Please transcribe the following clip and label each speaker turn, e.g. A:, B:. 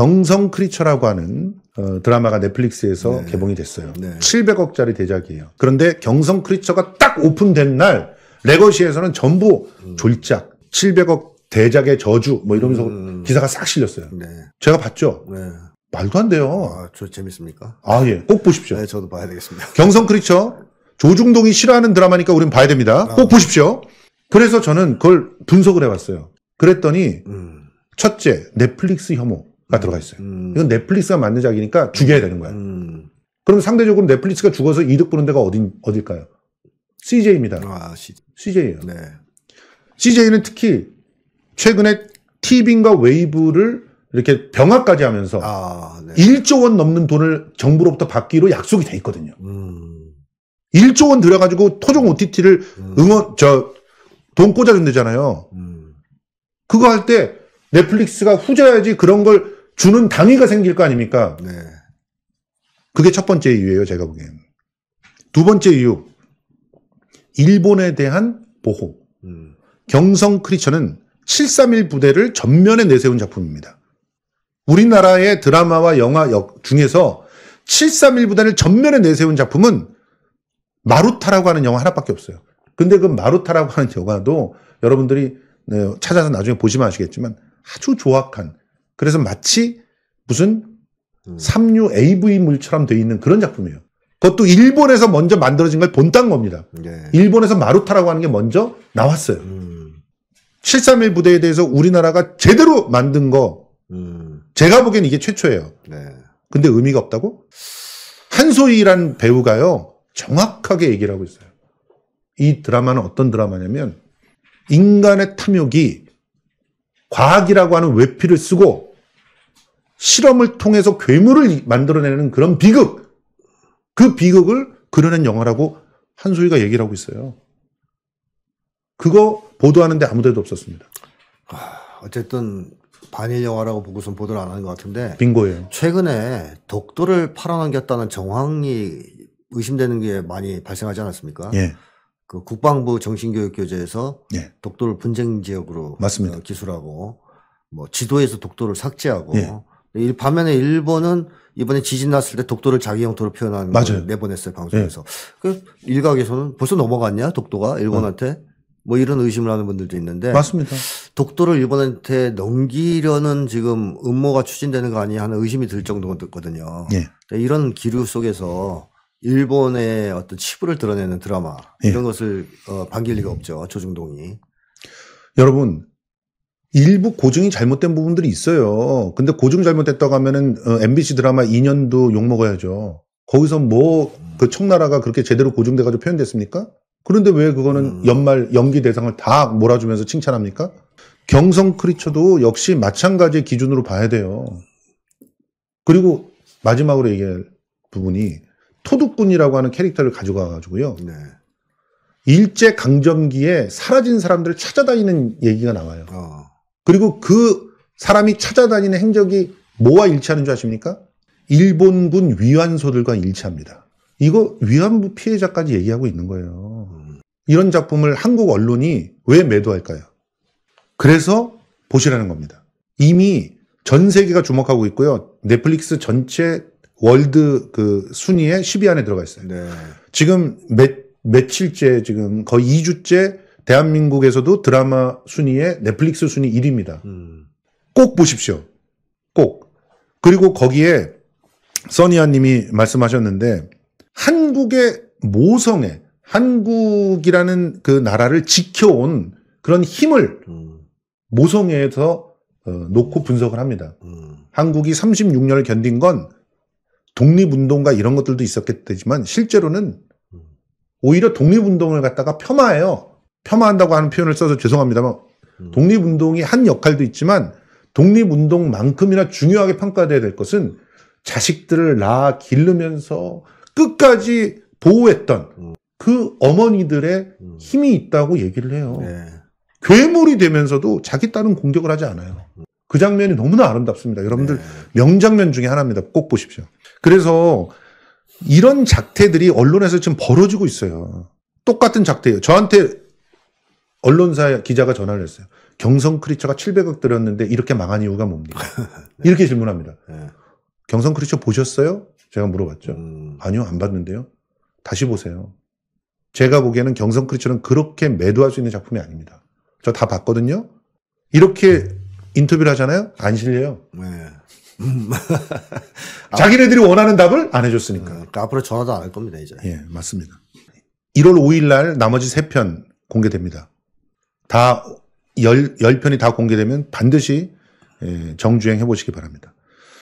A: 경성 크리처라고 하는 어, 드라마가 넷플릭스에서 네. 개봉이 됐어요. 네. 700억짜리 대작이에요. 그런데 경성 크리처가 딱 오픈된 날 레거시에서는 전부 음. 졸작 700억 대작의 저주 뭐 이러면서 음. 기사가 싹 실렸어요. 네. 제가 봤죠. 네. 말도 안 돼요.
B: 아, 저 재밌습니까?
A: 아 예, 꼭 보십시오. 네, 저도 봐야 되겠습니다. 경성 크리처 조중동이 싫어하는 드라마니까 우린 봐야 됩니다. 아. 꼭 보십시오. 그래서 저는 그걸 분석을 해봤어요. 그랬더니 음. 첫째 넷플릭스 혐오. 가 들어가 있어요. 음. 이건 넷플릭스가 만든 작이니까 죽여야 되는 거야. 음. 그럼 상대적으로 넷플릭스가 죽어서 이득 보는 데가 어딘, 어딜까요? CJ입니다. 아, CJ. 예요 네. CJ는 특히 최근에 티빙과 웨이브를 이렇게 병합까지 하면서 아, 네. 1조 원 넘는 돈을 정부로부터 받기로 약속이 돼 있거든요. 음. 1조 원 들여가지고 토종 OTT를 음. 응원, 저, 돈 꽂아준대잖아요. 음. 그거 할 때 넷플릭스가 후져야지 그런 걸 주는 당위가 생길 거 아닙니까? 네. 그게 첫 번째 이유예요, 제가 보기엔. 두 번째 이유. 일본에 대한 보호. 음. 경성 크리처는 731 부대를 전면에 내세운 작품입니다. 우리나라의 드라마와 영화 역 중에서 731 부대를 전면에 내세운 작품은 마루타라고 하는 영화 하나밖에 없어요. 근데 그 마루타라고 하는 영화도 여러분들이 네, 찾아서 나중에 보시면 아시겠지만 아주 조악한 그래서 마치 무슨 음. 삼류 AV 물처럼 돼 있는 그런 작품이에요. 그것도 일본에서 먼저 만들어진 걸 본딴 겁니다. 네. 일본에서 마루타라고 하는 게 먼저 나왔어요. 음. 731 부대에 대해서 우리나라가 제대로 만든 거, 음. 제가 보기엔 이게 최초예요. 네. 근데 의미가 없다고? 한소희란 배우가요, 정확하게 얘기를 하고 있어요. 이 드라마는 어떤 드라마냐면, 인간의 탐욕이 과학이라고 하는 외피를 쓰고, 실험을 통해서 괴물을 만들어내는 그런 비극. 그 비극을 그려낸 영화라고 한소희가 얘기를 하고 있어요. 그거 보도하는데 아무 데도 없었습니다. 아, 어쨌든 반일 영화라고 보고선 보도를 안 하는 것 같은데. 빙고예요.
B: 최근에 독도를 팔아넘겼다는 정황이 의심되는 게 많이 발생하지 않았습니까? 예. 그 국방부 정신교육교재에서 예. 독도를 분쟁 지역으로 맞습니다. 어, 기술하고 뭐 지도에서 독도를 삭제하고 예. 네, 반면에 일본은 이번에 지진 났을 때 독도를 자기 영토로 표현하는 맞 내보냈어요 방송에서. 네. 그 일각에서는 벌써 넘어갔냐 독도가 일본한테 네. 뭐 이런 의심을 하는 분들도 있는데 맞습니다. 독도를 일본한테 넘기려는 지금 음모가 추진되는 거 아니냐 하는 의심이 들 정도거든요. 예. 네. 이런 기류 속에서 일본의 어떤 치부를 드러내는 드라마 예. 이런 것을 어, 반길 리가 없죠 조중동이.
A: 여러분 일부 고증이 잘못된 부분들이 있어요. 근데 고증 잘못됐다고 하면은 MBC 어, 드라마 2년도 욕 먹어야죠. 거기서 뭐그 청나라가 그렇게 제대로 고증돼가지고 표현됐습니까? 그런데 왜 그거는 음. 연말 연기 대상을 다 몰아주면서 칭찬합니까? 경성 크리처도 역시 마찬가지의 기준으로 봐야 돼요. 그리고 마지막으로 얘기할 부분이 토둑군이라고 하는 캐릭터를 가져가가지고요. 네. 일제 강점기에 사라진 사람들을 찾아다니는 얘기가 나와요. 어. 그리고 그 사람이 찾아다니는 행적이 뭐와 일치하는 줄 아십니까? 일본군 위안소들과 일치합니다. 이거 위안부 피해자까지 얘기하고 있는 거예요. 이런 작품을 한국 언론이 왜 매도할까요? 그래서 보시라는 겁니다. 이미 전 세계가 주목하고 있고요. 넷플릭스 전체 월드 그 순위에 10위 안에 들어가 있어요. 네. 지금 몇, 며칠째 지금 거의 2주째 대한민국에서도 드라마 순위에 넷플릭스 순위 1위입니다. 음. 꼭 보십시오. 꼭. 그리고 거기에 써니아 님이 말씀하셨는데 한국의 모성애, 한국이라는 그 나라를 지켜온 그런 힘을 음. 모성애에서 어, 놓고 분석을 합니다. 음. 한국이 36년을 견딘 건 독립운동과 이런 것들도 있었겠지만 실제로는 음. 오히려 독립운동을 갖다가 폄하해요. 폄하한다고 하는 표현을 써서 죄송합니다만 음. 독립운동이 한 역할도 있지만 독립운동만큼이나 중요하게 평가돼야 될 것은 자식들을 낳아 기르면서 끝까지 보호했던 음. 그 어머니들의 음. 힘이 있다고 얘기를 해요. 네. 괴물이 되면서도 자기 딸은 공격을 하지 않아요. 그 장면이 너무나 아름답습니다. 여러분들 네. 명장면 중에 하나입니다. 꼭 보십시오. 그래서 이런 작태들이 언론에서 지금 벌어지고 있어요. 똑같은 작태예요. 저한테 언론사 기자가 전화를 했어요. 경성 크리처가 700억 들였는데 이렇게 망한 이유가 뭡니까? 이렇게 질문합니다. 네. 경성 크리처 보셨어요? 제가 물어봤죠. 음. 아니요, 안 봤는데요. 다시 보세요. 제가 보기에는 경성 크리처는 그렇게 매도할 수 있는 작품이 아닙니다. 저 다 봤거든요. 이렇게 인터뷰를 하잖아요. 안 실려요. 네. 자기네들이 원하는 답을 안 해줬으니까. 음, 그러니까 앞으로 전화도 안 할 겁니다, 이제. 예, 맞습니다. 1월 5일 날 나머지 3편 공개됩니다. 다, 1 0 편이 다 공개되면 반드시 예, 정주행 해보시기 바랍니다.